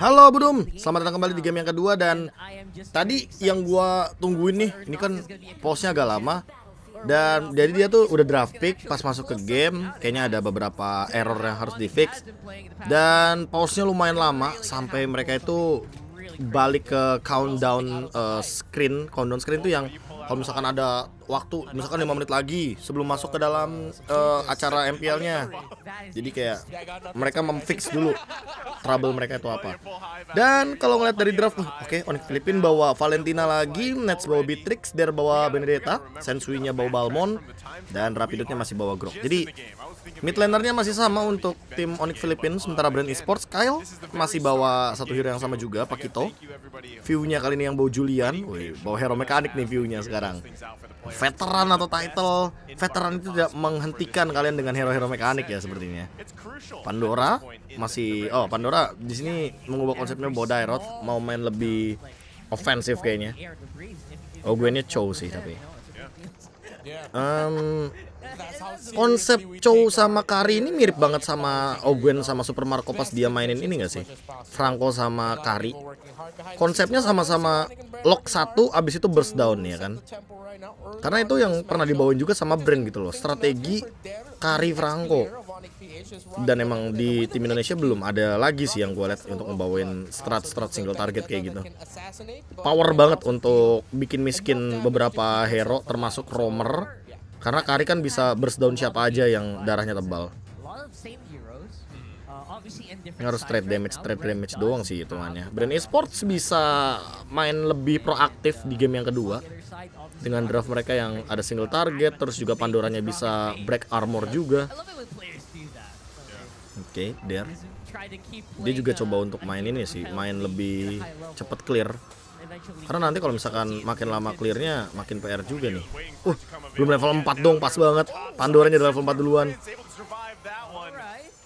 Halo Budum, selamat datang kembali di game yang kedua dan tadi yang gua tungguin nih, ini kan posnya agak lama dan jadi dia tuh udah draft pick pas masuk ke game, kayaknya ada beberapa error yang harus di fix dan posnya lumayan lama sampai mereka itu balik ke countdown uh, screen, countdown screen tuh yang kalau misalkan ada waktu misalkan lima menit lagi sebelum masuk ke dalam uh, acara MPL-nya. Jadi kayak mereka memfix dulu trouble mereka itu apa. Dan kalau ngeliat dari draft, oke, okay, Onyx Filipin bawa Valentina lagi, Nets bawa Beatrix, Der bawa Benedetta, Sensui-nya bawa Balmon, dan Rapidot-nya masih bawa Grok. Jadi mid masih sama untuk tim Onyx Filipin, sementara Brand Esports, Kyle masih bawa satu hero yang sama juga, Pakito. View-nya kali ini yang bawa Julian, Wih, bawa hero mekanik nah, nih view-nya sekarang. Oh, iya. veteran atau title veteran itu tidak menghentikan kalian dengan hero-hero mekanik ya sepertinya. Pandora masih oh Pandora di sini mengubah konsepnya bahwa mau main lebih ofensif kayaknya. Oh gue ini Chow sih tapi. Um, konsep Chow sama Kari ini mirip banget sama Ogwen sama Super Marco pas dia mainin ini gak sih? Franco sama Kari. Konsepnya sama-sama lock satu abis itu burst down ya kan karena itu yang pernah dibawain juga sama brand gitu loh strategi Kari Franco dan emang di tim Indonesia belum ada lagi sih yang gue liat untuk ngebawain strat strat single target kayak gitu power banget untuk bikin miskin beberapa hero termasuk Romer karena Kari kan bisa burst down siapa aja yang darahnya tebal harus trade damage trade damage doang sih hitungannya brand esports bisa main lebih proaktif di game yang kedua dengan draft mereka yang ada single target terus juga pandoranya bisa break armor juga oke okay, there dia juga coba untuk main ini sih main lebih cepet clear karena nanti kalau misalkan makin lama clearnya makin PR juga nih uh belum level 4 dong pas banget pandoranya udah level 4 duluan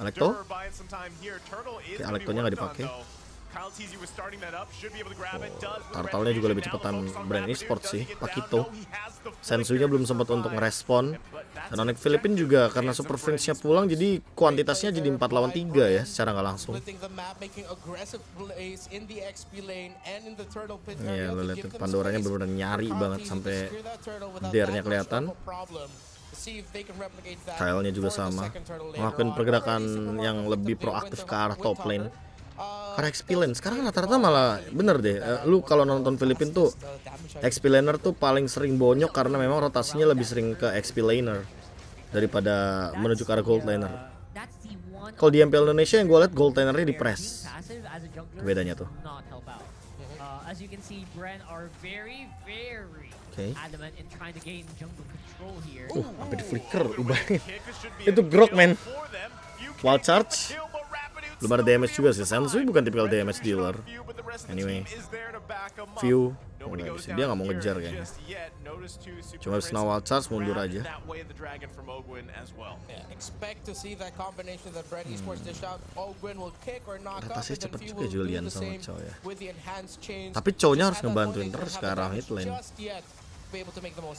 Alekto? Oke, Alektonya nggak dipakai. Oh, juga lebih cepetan brand e-sport sih, Pakito. Sensunya belum sempat untuk ngerespon. Dan anak Filipin juga karena Super prince pulang jadi kuantitasnya jadi 4 lawan 3 ya secara nggak langsung. Iya, lo lihat Pandoranya benar-benar nyari banget sampai dare kelihatan. Kyle-nya juga sama melakukan pergerakan yang lebih proaktif ke arah top lane uh, karena XP lane sekarang rata-rata malah bener deh uh, eh, lu kalau nonton Filipin uh, tuh XP laner tuh paling sering bonyok karena memang rotasinya lebih sering ke XP laner daripada menuju ke arah gold laner uh, kalau di MPL Indonesia yang gue liat gold lanernya di press bedanya tuh Uh, as you can see, Bren are very, very okay. adamant in trying to gain jungle control here. Uh, sampai di flicker, ubah. Itu grok, man. Wild charge. Belum ada damage juga sih. Sansu bukan tipikal damage dealer. Anyway, view Nggak bisa. Dia nggak mau ngejar kayaknya. Cuma Snowball Charge mundur aja. Hmm. Atasnya cepet juga Julian sama Chow ya. Tapi Chow-nya harus ngebantuin terus sekarang arah lane.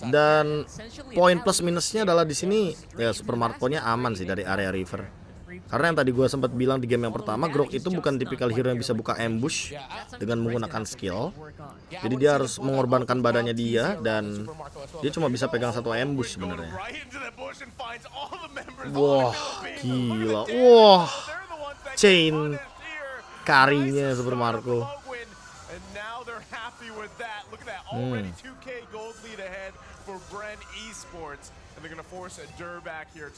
Dan poin plus minusnya adalah di sini ya Super Marco-nya aman sih dari area river karena yang tadi gue sempat bilang di game yang pertama, Grok itu bukan tipikal hero yang bisa buka ambush dengan menggunakan skill. Jadi dia harus mengorbankan badannya dia dan dia cuma bisa pegang satu ambush sebenarnya. Wah, gila. Wah. Chain karinya Super Marco. Hmm. hmm.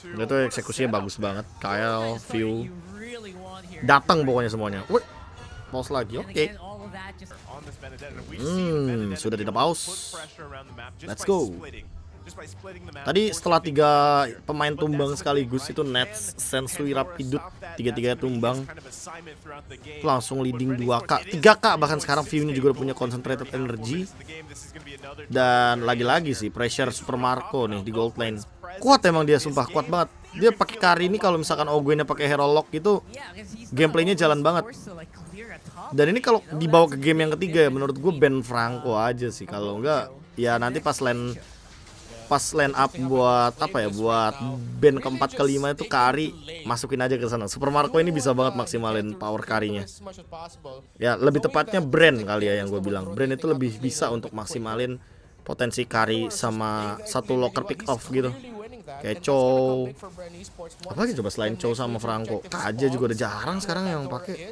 Itu eksekusinya bagus banget. Kyle, view, datang pokoknya semuanya. What? Pause lagi, oke. Okay. Hmm, sudah tidak pause Let's go. Tadi setelah tiga pemain tumbang sekaligus itu Nets, Sensui, Rapidut tiga-tiga tumbang langsung leading 2K, 3K bahkan sekarang view ini juga punya concentrated energy dan lagi-lagi sih pressure Super Marco nih di gold lane kuat emang dia sumpah kuat banget dia pakai kari ini kalau misalkan Ogwennya pakai hero lock itu gameplaynya jalan banget dan ini kalau dibawa ke game yang ketiga ya menurut gue Ben Franco aja sih kalau enggak ya nanti pas lane pas line up buat apa ya buat band keempat kelima itu kari masukin aja ke sana Super Marco ini bisa banget maksimalin power karinya ya lebih tepatnya brand kali ya yang gue bilang brand itu lebih bisa untuk maksimalin potensi kari sama satu locker pick off gitu kayak Chow apa coba selain Chow sama Franco Kaja juga udah jarang sekarang yang pakai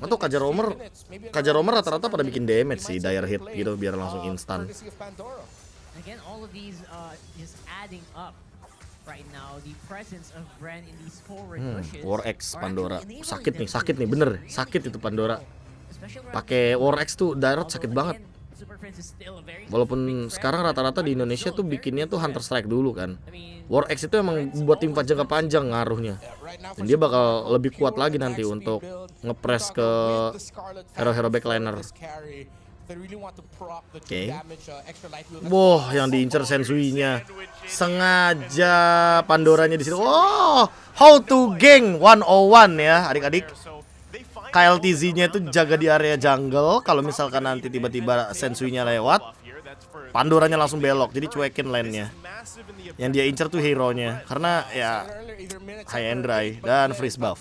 atau Kaja Romer Kaja Romer rata-rata pada bikin damage sih dire hit gitu biar langsung instan Again, all of these uh, just adding up right now the presence of Bren in these forward hmm, bushes. War X Pandora. Sakit nih, sakit nih, bener. Sakit itu Pandora. Pakai War X tuh darat sakit banget. Walaupun sekarang rata-rata di Indonesia tuh bikinnya tuh Hunter Strike dulu kan. War X itu emang buat tim jangka panjang ngaruhnya. Dan dia bakal lebih kuat lagi nanti untuk ngepres ke hero-hero backliner. Oke. Okay. Uh, Wah, yang diincer Sensuinya. Sengaja Pandoranya di sini. Oh, how to gang 101 ya, adik-adik. KLTZ-nya itu jaga di area jungle. Kalau misalkan nanti tiba-tiba Sensuinya lewat, Pandoranya langsung belok. Jadi cuekin lane-nya. Yang dia incer tuh hero-nya karena ya high and dry dan freeze buff.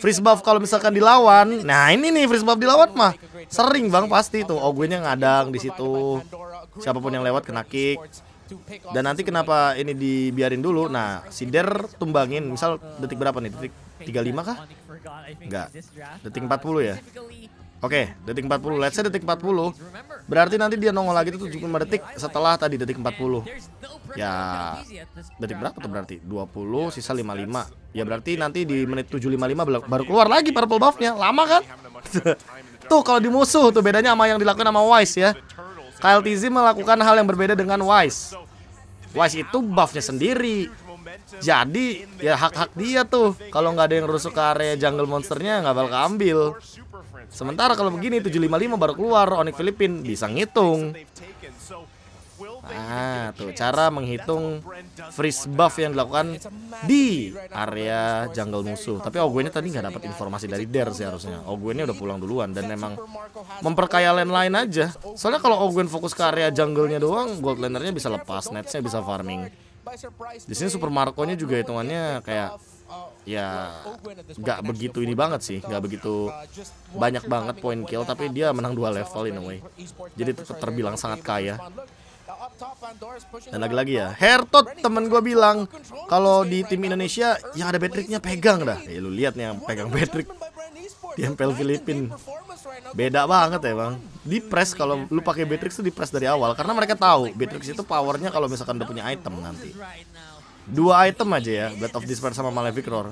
Freeze buff kalau misalkan dilawan, nah ini nih freeze buff dilawan mah sering bang pasti tuh. Oh gue nya ngadang di situ. Siapapun yang lewat kena kick. Dan nanti kenapa ini dibiarin dulu? Nah, Sider tumbangin misal detik berapa nih? Detik 35 kah? Enggak. Detik 40 ya. Oke, okay, detik 40. Let's say detik 40. Berarti nanti dia nongol lagi itu 75 detik setelah tadi detik 40. Ya, detik berapa tuh berarti? 20, sisa 55. Ya berarti nanti di menit 755 baru keluar lagi purple buffnya. Lama kan? tuh kalau di musuh tuh bedanya sama yang dilakukan sama Wise ya. Kyle Tizzy melakukan hal yang berbeda dengan Wise. Wise itu buffnya sendiri. Jadi ya hak-hak dia tuh kalau nggak ada yang rusuk ke area jungle monsternya nggak bakal keambil. Sementara kalau begini 755 baru keluar Onyx Filipin bisa ngitung. Ah, tuh cara menghitung freeze buff yang dilakukan di area jungle musuh. Tapi Ogwennya tadi nggak dapat informasi dari Dare sih harusnya. Ogwennya udah pulang duluan dan memang memperkaya lane lain aja. Soalnya kalau Ogwen fokus ke area jungle-nya doang, gold lanernya bisa lepas, Nets-nya bisa farming. Di sini Super Marco-nya juga hitungannya kayak ya nggak begitu ini banget sih nggak begitu banyak banget poin kill tapi dia menang dua level in a way jadi tetap terbilang sangat kaya dan lagi-lagi ya Hertot temen gue bilang kalau di tim Indonesia yang ada Patricknya pegang dah ya lu lihat nih yang pegang Patrick Tempel Filipin. Beda banget ya bang. Di press kalau lu pakai Beatrix tuh di press dari awal karena mereka tahu Beatrix itu powernya kalau misalkan udah punya item nanti. Dua item aja ya, Blood of Despair sama Malefic Roar.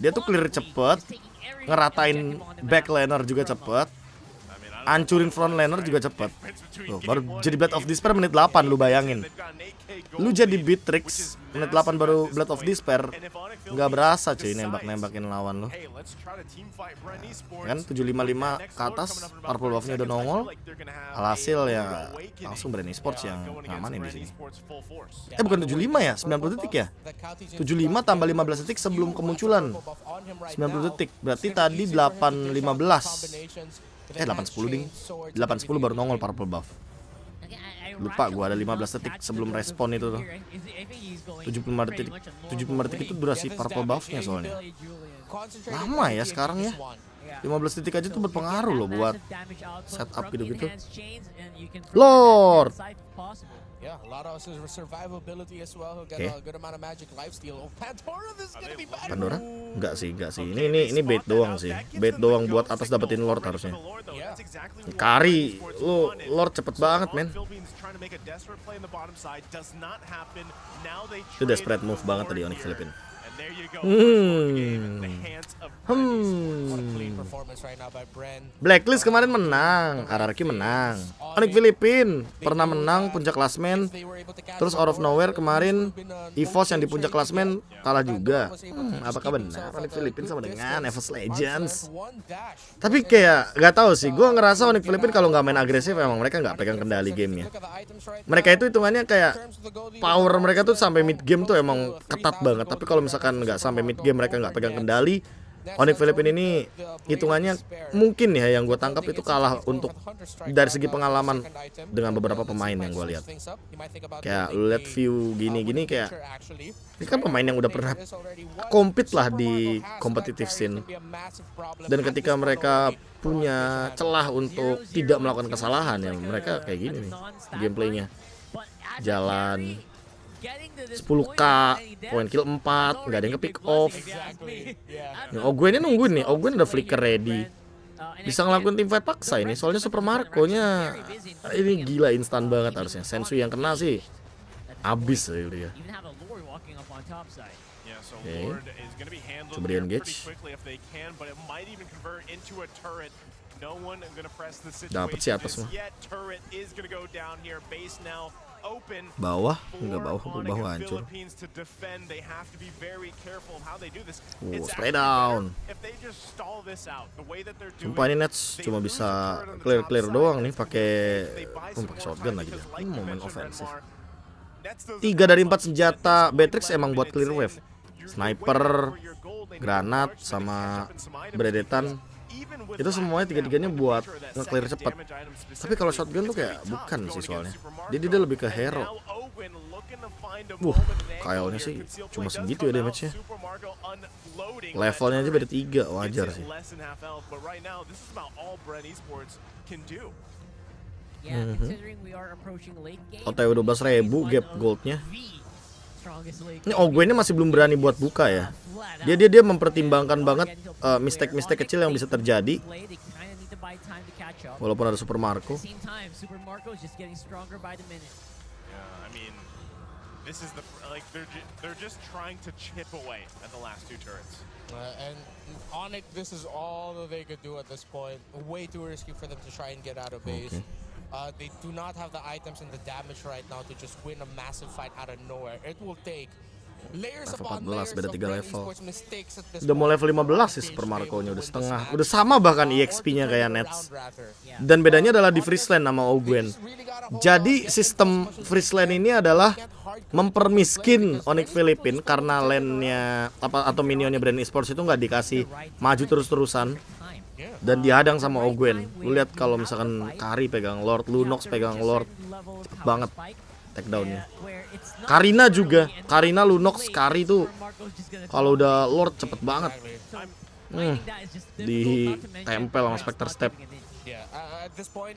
Dia tuh clear cepet, ngeratain backliner juga cepet, Ancurin frontliner juga cepet Tuh, baru jadi Blood of Despair menit 8 lu bayangin Lu jadi Beatrix menit 8 baru Blood of Despair Nggak berasa cuy nembak-nembakin lawan lu nah, Kan 755 ke atas Purple Buff-nya udah nongol Alhasil ya langsung Brand Esports yang ngamanin di sini Eh bukan 75 ya 90 detik ya 75 tambah 15 detik sebelum kemunculan 90 detik berarti tadi 815 Eh 810 ding 810 baru nongol purple buff Lupa gue ada 15 detik sebelum respon itu tuh 75 detik 75 detik itu durasi purple buffnya soalnya Lama ya sekarang ya 15 detik aja tuh berpengaruh loh buat setup gitu-gitu Lord Yeah, a lot of survivability as well. He'll get okay. a good amount of magic lifesteal. Oh, Pandora, this is gonna be bad. Pandora? Enggak sih, enggak sih. Ini ini ini bait doang sih. Bait doang buat atas dapetin Lord harusnya. Kari, lu Lord cepet banget, men. Itu desperate move banget tadi Onyx Filipin. Hmm. Hmm. Blacklist kemarin menang, RRQ menang. Onik Filipin pernah menang puncak klasmen. Terus out of nowhere kemarin Evos yang di puncak klasmen kalah juga. Hmm, apakah benar Onik Filipin sama dengan Evos Legends? Tapi kayak nggak tahu sih, gue ngerasa Onik Filipin kalau nggak main agresif emang mereka nggak pegang kendali gamenya. Mereka itu hitungannya kayak power mereka tuh sampai mid game tuh emang ketat banget. Tapi kalau misalkan nggak sampai mid game mereka nggak pegang kendali Onyx Philippine ini hitungannya mungkin ya yang gue tangkap itu kalah untuk dari segi pengalaman dengan beberapa pemain yang gue lihat. Kayak let view gini-gini kayak ini kan pemain yang udah pernah compete lah di competitive scene. Dan ketika mereka punya celah untuk tidak melakukan kesalahan ya mereka kayak gini nih gameplaynya jalan 10k point kill 4 nggak ada yang ke pick off nah, oh gue ini nungguin nih oh gue udah flicker ready uh, bisa ngelakuin tim fight paksa ini soalnya super Marco nya ini gila instan banget harusnya Sensu yang kena sih abis ya dia Okay. Coba di engage Dapat sih atas mah bawah enggak bawah bawah hancur wow, spray down sumpah ini Nets cuma bisa clear clear doang nih pakai oh, pakai shotgun lagi deh. ini momen ofensif tiga dari empat senjata Beatrix emang buat clear wave sniper granat sama beredetan itu semuanya tiga-tiganya buat nge-clear cepat tapi kalau shotgun tuh kayak bukan sih soalnya jadi dia lebih ke hero Wuh, kayaknya sih cuma segitu ya damage-nya Levelnya aja beda tiga wajar sih Mm -hmm. OTW ribu gap goldnya ini Ogwe ini masih belum berani buat buka ya. Dia dia dia mempertimbangkan banget eh, mistake-mistake uh, mistake -mistake kecil yang bisa terjadi. Walaupun ada Super Marco. Uh, okay. Uh, they do not have the items and the damage right now to just win a massive fight out of nowhere. It will take layers upon layers beda 3 level. Udah mau level 15 sih Super Marco-nya udah setengah. Udah sama bahkan EXP-nya kayak Nets. Dan bedanya adalah di Friesland sama Ogwen. Jadi sistem Friesland ini adalah mempermiskin Onyx Filipin karena landnya apa atau minionnya brand esports itu nggak dikasih maju terus-terusan dan dihadang sama Ogwen. Lu lihat kalau misalkan Kari pegang Lord, Lunox pegang Lord, cepet banget takedownnya. Karina juga, Karina Lunox, Kari itu kalau udah Lord cepet banget. Hmm, tempel sama Specter Step. Uh,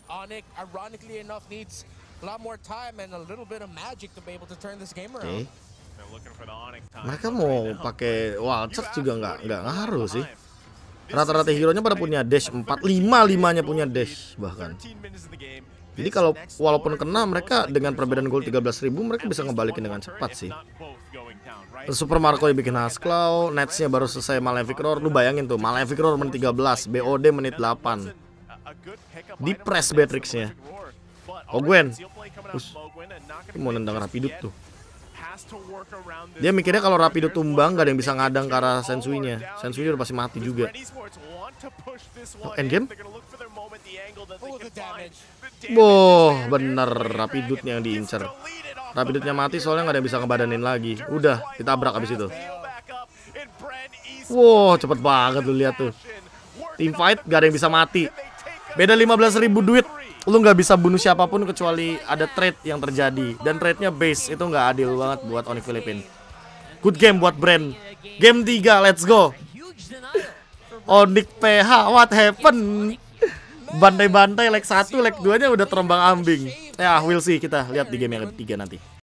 mereka mau pakai wild juga nggak nggak ngaruh sih. Rata-rata hero-nya pada punya dash empat lima limanya punya dash bahkan. Jadi kalau walaupun kena mereka dengan perbedaan gol 13.000 mereka bisa ngebalikin dengan cepat sih. Super Marco yang bikin Hasclaw, Netsnya baru selesai Malefic Roar, lu bayangin tuh Malefic Roar menit 13, BOD menit 8. Di press Beatrixnya. Oh Gwen. Us, mau nendang Rapidut tuh. Dia mikirnya kalau Rapidut tumbang gak ada yang bisa ngadang ke arah Sensuinya. Sensuinya udah pasti mati juga. Oh, endgame? Oh, boh, bener Rapidutnya yang diincer. Rapidutnya mati soalnya gak ada yang bisa ngebadanin lagi. Udah, ditabrak abis itu. Wow, cepet banget lu lihat tuh. Team fight gak ada yang bisa mati. Beda 15 ribu duit Lu nggak bisa bunuh siapapun kecuali ada trade yang terjadi Dan trade-nya base Itu nggak adil banget buat Oni Filipin Good game buat brand Game 3 let's go Onik PH what happen Bantai-bantai leg 1 leg 2 nya udah terombang ambing Ya we'll see kita lihat di game yang ketiga nanti